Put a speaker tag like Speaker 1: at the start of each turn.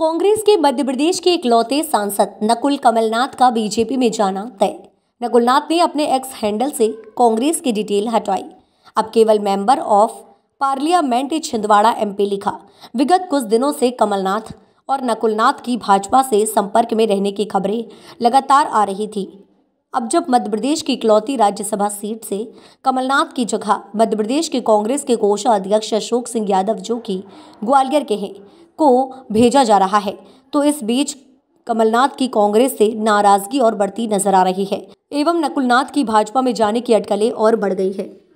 Speaker 1: कांग्रेस के मध्य प्रदेश के इकलौते सांसद नकुल कमलनाथ का बीजेपी में जाना तय नकुलनाथ ने अपने एक्स हैंडल से कांग्रेस की डिटेल हटवाई अब केवल member of parliament Chhindwara MP लिखा विगत कुछ दिनों से कमलनाथ और नकुलनाथ की भाजपा से संपर्क में रहने की खबरें लगातार आ रही थी अब जब मध्य प्रदेश की इकलौती राज्यसभा सीट से कमलनाथ की जगह मध्य प्रदेश के कांग्रेस के कोषाध्यक्ष अशोक सिंह यादव जो कि ग्वालियर के हैं को भेजा जा रहा है तो इस बीच कमलनाथ की कांग्रेस से नाराजगी और बढ़ती नजर आ रही है एवं नकुलनाथ की भाजपा में जाने की अटकलें और बढ़ गई है